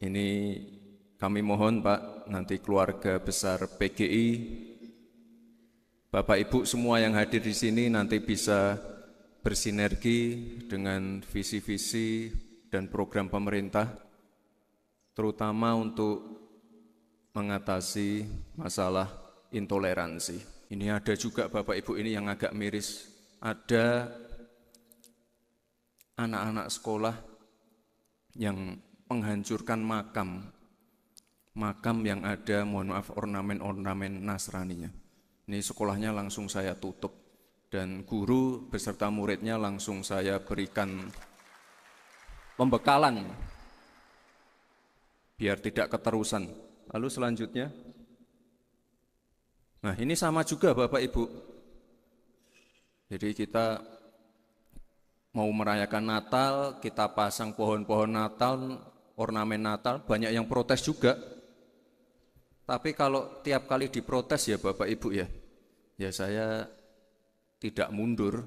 Ini kami mohon Pak, nanti keluarga besar PGI, Bapak Ibu semua yang hadir di sini nanti bisa bersinergi dengan visi-visi dan program pemerintah, terutama untuk mengatasi masalah intoleransi. Ini ada juga Bapak Ibu ini yang agak miris, ada anak-anak sekolah yang menghancurkan makam makam yang ada mohon maaf ornamen-ornamen Nasraninya ini sekolahnya langsung saya tutup dan guru beserta muridnya langsung saya berikan pembekalan biar tidak keterusan lalu selanjutnya nah ini sama juga Bapak Ibu jadi kita mau merayakan Natal, kita pasang pohon-pohon Natal, ornamen Natal, banyak yang protes juga. Tapi kalau tiap kali diprotes ya Bapak Ibu ya, ya saya tidak mundur.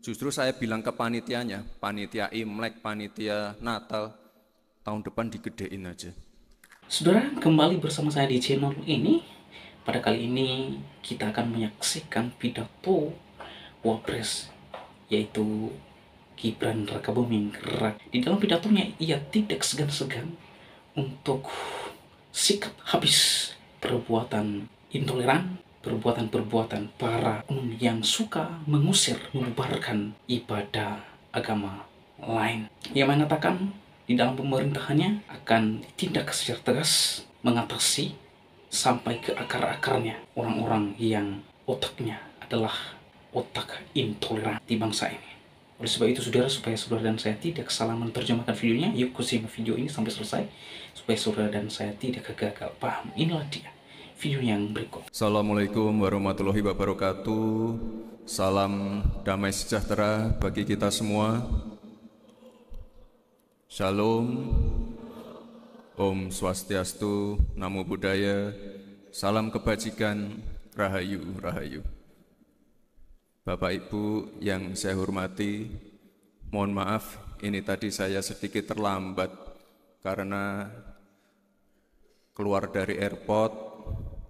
Justru saya bilang ke panitianya, panitia Imlek, panitia Natal, tahun depan digedein aja. Saudara, kembali bersama saya di channel ini. Pada kali ini kita akan menyaksikan pidato Wapres, yaitu Gibran Buming Raka. Di dalam pidatonya ia tidak segan-segan untuk sikap habis perbuatan intoleran, perbuatan-perbuatan para umum yang suka mengusir, membubarkan ibadah agama lain. Ia mengatakan di dalam pemerintahannya akan tindak secara tegas mengatasi sampai ke akar-akarnya orang-orang yang otaknya adalah otak intoleran di bangsa ini. Oleh sebab itu, saudara, supaya saudara dan saya tidak salah menerjemahkan videonya, yuk simak video ini sampai selesai, supaya saudara dan saya tidak gagal paham. Inilah dia video yang berikut. Assalamualaikum warahmatullahi wabarakatuh. Salam damai sejahtera bagi kita semua. Shalom, Om Swastiastu, Namo Buddhaya, Salam Kebajikan, Rahayu, Rahayu. Bapak Ibu yang saya hormati, mohon maaf ini tadi saya sedikit terlambat karena keluar dari airport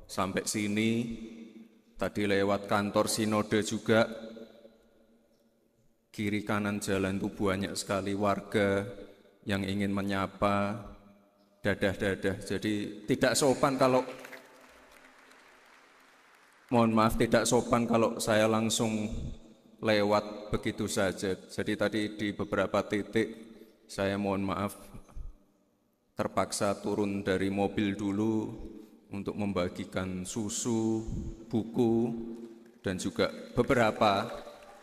sampai sini tadi lewat kantor sinode juga kiri kanan jalan itu banyak sekali warga yang ingin menyapa dadah-dadah jadi tidak sopan kalau Mohon maaf tidak sopan kalau saya langsung lewat begitu saja. Jadi tadi di beberapa titik saya mohon maaf terpaksa turun dari mobil dulu untuk membagikan susu, buku, dan juga beberapa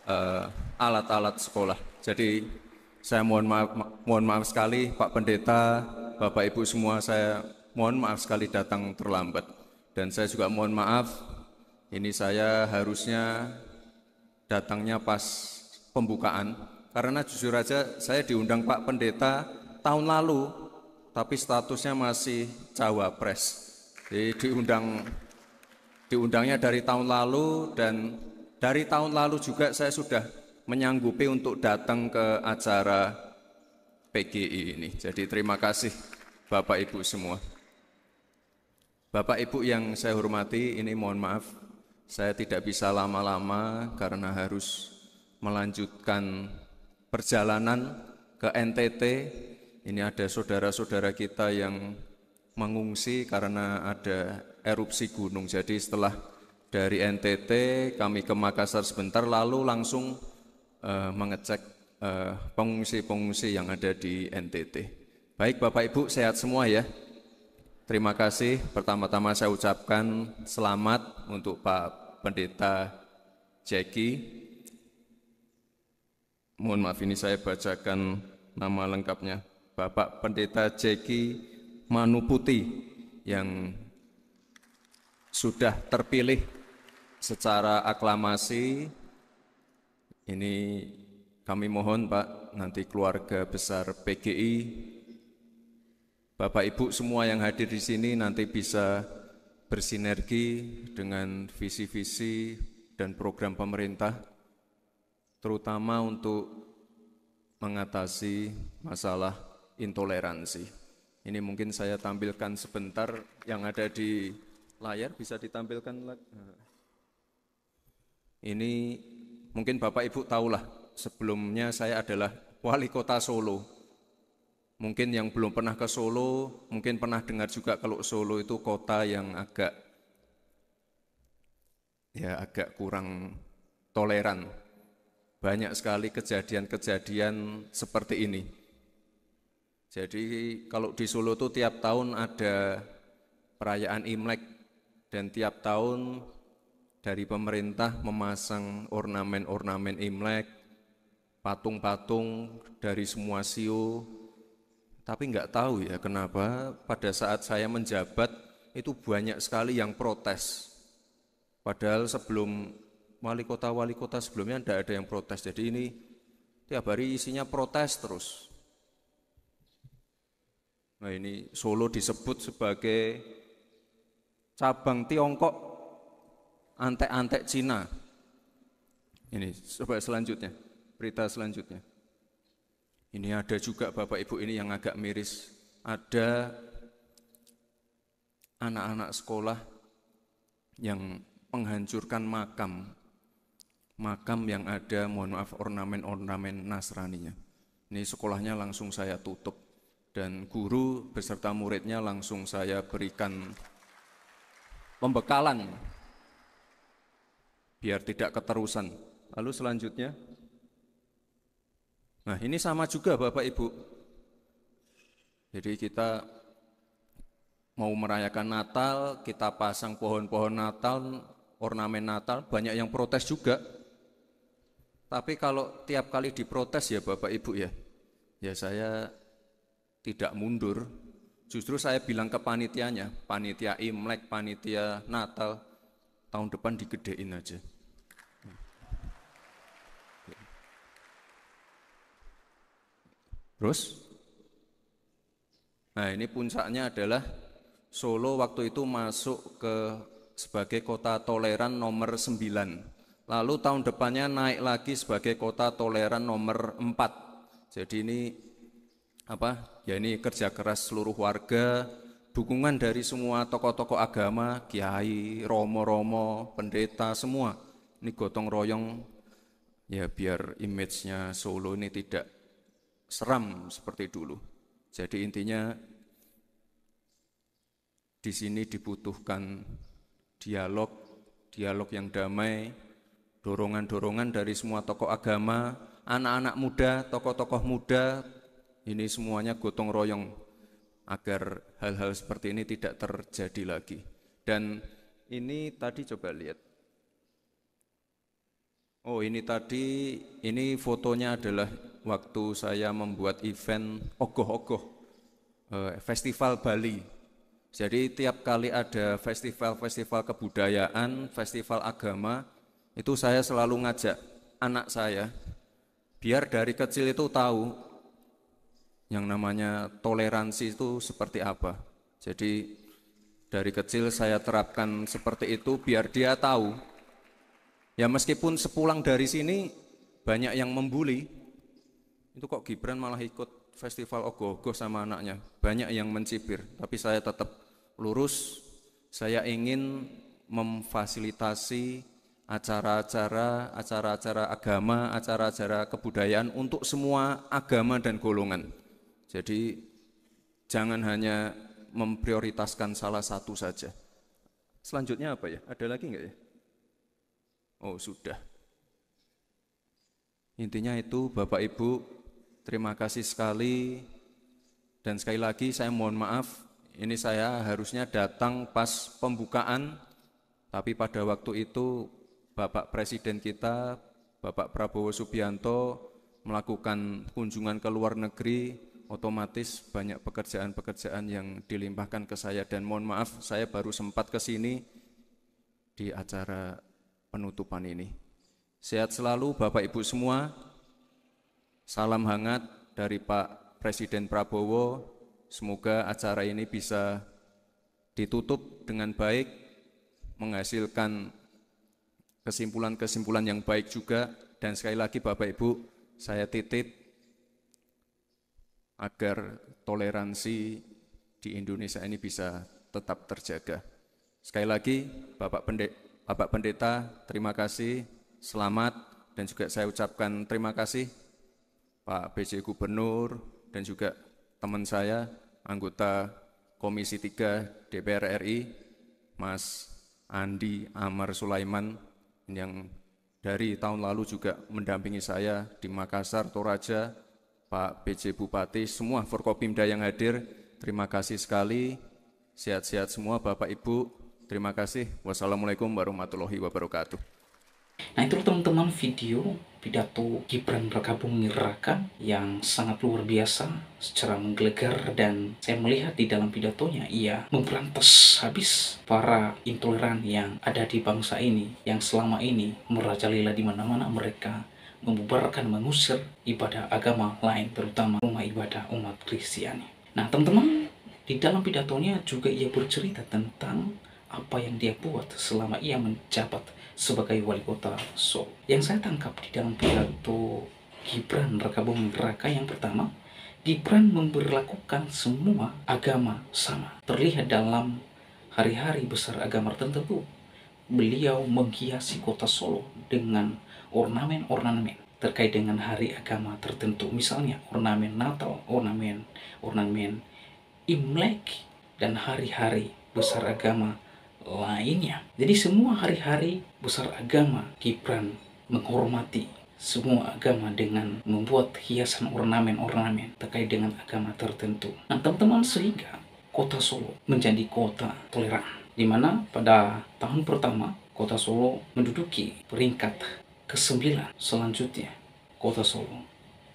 eh, alat-alat uh, sekolah. Jadi saya mohon maaf, mohon maaf sekali Pak Pendeta, Bapak Ibu semua saya mohon maaf sekali datang terlambat. Dan saya juga mohon maaf ini saya harusnya datangnya pas pembukaan karena jujur aja saya diundang Pak Pendeta tahun lalu tapi statusnya masih cawapres. Jadi diundang diundangnya dari tahun lalu dan dari tahun lalu juga saya sudah menyanggupi untuk datang ke acara PGI ini. Jadi terima kasih Bapak Ibu semua. Bapak Ibu yang saya hormati, ini mohon maaf saya tidak bisa lama-lama karena harus melanjutkan perjalanan ke NTT. Ini ada saudara-saudara kita yang mengungsi karena ada erupsi gunung. Jadi setelah dari NTT kami ke Makassar sebentar lalu langsung uh, mengecek eh, pengungsi-pengungsi uh, yang ada di NTT. Baik Bapak Ibu sehat semua ya. Terima kasih. Pertama-tama saya ucapkan selamat untuk Pak Pendeta Jeki. Mohon maaf ini saya bacakan nama lengkapnya. Bapak Pendeta Jeki Manuputi yang sudah terpilih secara aklamasi. Ini kami mohon Pak, nanti keluarga besar PGI, Bapak Ibu semua yang hadir di sini nanti bisa bersinergi dengan visi-visi dan program pemerintah, terutama untuk mengatasi masalah intoleransi. Ini mungkin saya tampilkan sebentar yang ada di layar bisa ditampilkan. lagi. Ini mungkin Bapak Ibu tahulah sebelumnya saya adalah wali kota Solo Mungkin yang belum pernah ke Solo, mungkin pernah dengar juga kalau Solo itu kota yang agak ya agak kurang toleran. Banyak sekali kejadian-kejadian seperti ini. Jadi kalau di Solo itu tiap tahun ada perayaan Imlek dan tiap tahun dari pemerintah memasang ornamen-ornamen Imlek, patung-patung dari semua sio, tapi nggak tahu ya kenapa pada saat saya menjabat itu banyak sekali yang protes. Padahal sebelum wali kota-wali kota sebelumnya tidak ada yang protes. Jadi ini tiap hari isinya protes terus. Nah ini Solo disebut sebagai cabang Tiongkok, antek-antek Cina. Ini coba selanjutnya, berita selanjutnya. Ini ada juga Bapak Ibu ini yang agak miris. Ada anak-anak sekolah yang menghancurkan makam. Makam yang ada, mohon maaf, ornamen-ornamen Nasraninya. Ini sekolahnya langsung saya tutup. Dan guru beserta muridnya langsung saya berikan pembekalan biar tidak keterusan. Lalu selanjutnya, Nah, ini sama juga Bapak Ibu. Jadi kita mau merayakan Natal, kita pasang pohon-pohon Natal, ornamen Natal, banyak yang protes juga. Tapi kalau tiap kali diprotes ya Bapak Ibu ya, ya saya tidak mundur, justru saya bilang ke panitianya, panitia Imlek, panitia Natal, tahun depan digedein aja. Terus? Nah ini puncaknya adalah Solo waktu itu masuk ke sebagai kota toleran nomor 9 Lalu tahun depannya naik lagi sebagai kota toleran nomor 4 Jadi ini apa ya ini kerja keras seluruh warga dukungan dari semua tokoh-tokoh agama kiai romo-romo pendeta semua ini gotong royong ya biar image-nya Solo ini tidak seram seperti dulu. Jadi intinya di sini dibutuhkan dialog, dialog yang damai, dorongan-dorongan dari semua tokoh agama, anak-anak muda, tokoh-tokoh muda, ini semuanya gotong royong agar hal-hal seperti ini tidak terjadi lagi. Dan ini tadi coba lihat. Oh, ini tadi ini fotonya adalah waktu saya membuat event ogoh-ogoh eh, festival Bali. Jadi tiap kali ada festival-festival kebudayaan, festival agama, itu saya selalu ngajak anak saya biar dari kecil itu tahu yang namanya toleransi itu seperti apa. Jadi dari kecil saya terapkan seperti itu biar dia tahu. Ya meskipun sepulang dari sini banyak yang membuli, itu kok Gibran malah ikut festival ogoh-ogoh sama anaknya banyak yang mencibir tapi saya tetap lurus saya ingin memfasilitasi acara-acara acara-acara agama acara-acara kebudayaan untuk semua agama dan golongan jadi jangan hanya memprioritaskan salah satu saja selanjutnya apa ya ada lagi nggak ya oh sudah Intinya itu Bapak Ibu terima kasih sekali. Dan sekali lagi saya mohon maaf, ini saya harusnya datang pas pembukaan, tapi pada waktu itu Bapak Presiden kita, Bapak Prabowo Subianto, melakukan kunjungan ke luar negeri, otomatis banyak pekerjaan-pekerjaan yang dilimpahkan ke saya. Dan mohon maaf, saya baru sempat ke sini di acara penutupan ini. Sehat selalu Bapak Ibu semua. Salam hangat dari Pak Presiden Prabowo. Semoga acara ini bisa ditutup dengan baik, menghasilkan kesimpulan-kesimpulan yang baik juga. Dan sekali lagi Bapak Ibu, saya titip agar toleransi di Indonesia ini bisa tetap terjaga. Sekali lagi, Bapak Pendeta, Bapak Pendeta, terima kasih, selamat, dan juga saya ucapkan terima kasih Pak BC Gubernur dan juga teman saya anggota Komisi 3 DPR RI Mas Andi Amar Sulaiman yang dari tahun lalu juga mendampingi saya di Makassar, Toraja, Pak BC Bupati, semua Forkopimda yang hadir, terima kasih sekali. Sehat-sehat semua Bapak Ibu, terima kasih. Wassalamualaikum warahmatullahi wabarakatuh. Nah itu teman-teman video pidato Gibran Rakabumi Raka yang sangat luar biasa secara menggelegar dan saya melihat di dalam pidatonya ia memberantas habis para intoleran yang ada di bangsa ini yang selama ini merajalela di mana-mana mereka membubarkan mengusir ibadah agama lain terutama rumah ibadah umat Kristen. Nah teman-teman di dalam pidatonya juga ia bercerita tentang apa yang dia buat selama ia menjabat sebagai wali kota Solo. Yang saya tangkap di dalam pidato Gibran Raka bumi Raka yang pertama, Gibran memperlakukan semua agama sama. Terlihat dalam hari-hari besar agama tertentu, beliau menghiasi kota Solo dengan ornamen-ornamen terkait dengan hari agama tertentu. Misalnya ornamen Natal, ornamen ornamen Imlek dan hari-hari besar agama lainnya. Jadi semua hari-hari besar agama Gibran menghormati semua agama dengan membuat hiasan ornamen-ornamen terkait dengan agama tertentu. Nah, teman-teman sehingga kota Solo menjadi kota toleran di mana pada tahun pertama kota Solo menduduki peringkat ke-9 selanjutnya kota Solo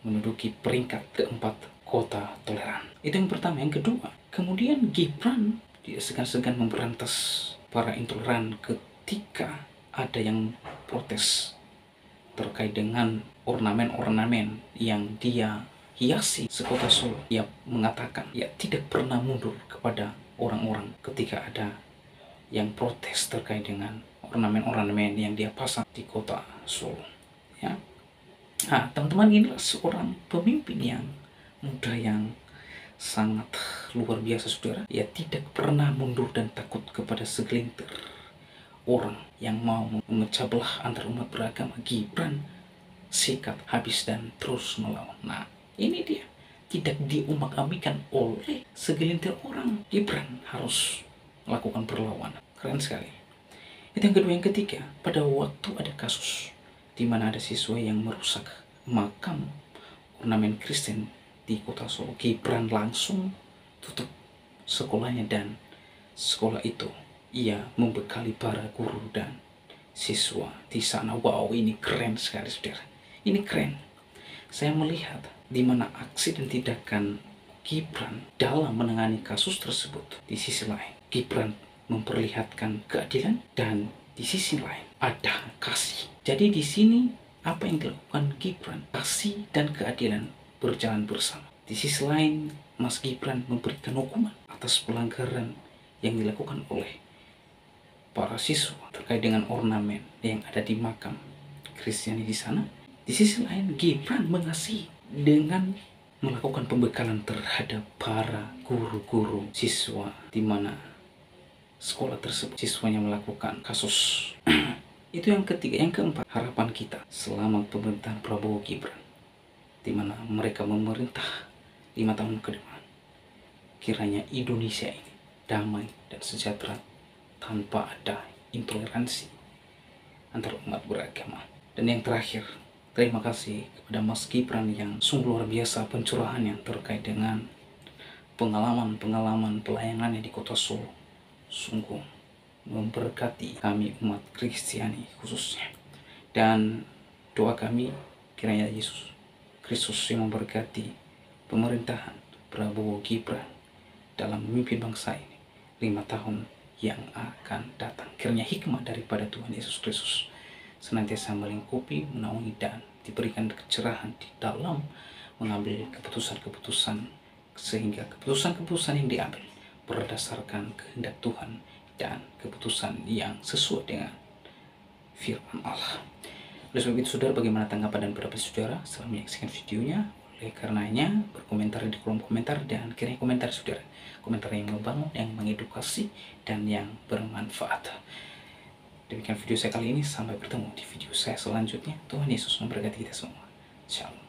menduduki peringkat keempat kota toleran. Itu yang pertama. Yang kedua, kemudian Gibran dia segan-segan memberantas para intoleran ketika ada yang protes terkait dengan ornamen-ornamen yang dia hiasi sekota Solo. Ia mengatakan, ia tidak pernah mundur kepada orang-orang ketika ada yang protes terkait dengan ornamen-ornamen yang dia pasang di kota Solo. Ya. Nah, teman-teman inilah seorang pemimpin yang muda yang sangat luar biasa saudara. Ia tidak pernah mundur dan takut kepada segelintir orang yang mau memecah belah antar umat beragama Gibran sikap habis dan terus melawan. Nah, ini dia tidak diumak oleh segelintir orang. Gibran harus melakukan perlawanan. Keren sekali. Itu yang kedua, yang ketiga, pada waktu ada kasus di mana ada siswa yang merusak makam ornamen Kristen di kota Solo, Gibran langsung tutup sekolahnya dan sekolah itu ia membekali para guru dan siswa di sana. Wow, ini keren sekali saudara. Ini keren. Saya melihat di mana aksi dan tindakan Gibran dalam menangani kasus tersebut. Di sisi lain, Gibran memperlihatkan keadilan dan di sisi lain ada kasih. Jadi di sini apa yang dilakukan Gibran, kasih dan keadilan berjalan bersama. Di sisi lain, Mas Gibran memberikan hukuman atas pelanggaran yang dilakukan oleh para siswa terkait dengan ornamen yang ada di makam Kristiani di sana. Di sisi lain, Gibran mengasihi dengan melakukan pembekalan terhadap para guru-guru siswa di mana sekolah tersebut siswanya melakukan kasus. Itu yang ketiga, yang keempat, harapan kita selama pemerintahan Prabowo Gibran di mana mereka memerintah lima tahun ke depan. Kiranya Indonesia ini damai dan sejahtera tanpa ada intoleransi antar umat beragama. Dan yang terakhir, terima kasih kepada Mas Gibran yang sungguh luar biasa pencurahan yang terkait dengan pengalaman-pengalaman pelayanannya di kota Solo. Sungguh memberkati kami umat Kristiani khususnya. Dan doa kami kiranya Yesus Kristus yang memberkati pemerintahan Prabowo Gibran dalam memimpin bangsa ini lima tahun yang akan datang. Kiranya hikmah daripada Tuhan Yesus Kristus senantiasa melingkupi, menaungi, dan diberikan kecerahan di dalam mengambil keputusan-keputusan sehingga keputusan-keputusan yang diambil berdasarkan kehendak Tuhan dan keputusan yang sesuai dengan firman Allah. Oleh sebab itu, saudara, bagaimana tanggapan dan pendapat saudara setelah menyaksikan videonya? Oleh karenanya, berkomentar di kolom komentar dan kirim komentar saudara. Komentar yang membangun, yang mengedukasi, dan yang bermanfaat. Demikian video saya kali ini. Sampai bertemu di video saya selanjutnya. Tuhan Yesus memberkati kita semua. Shalom.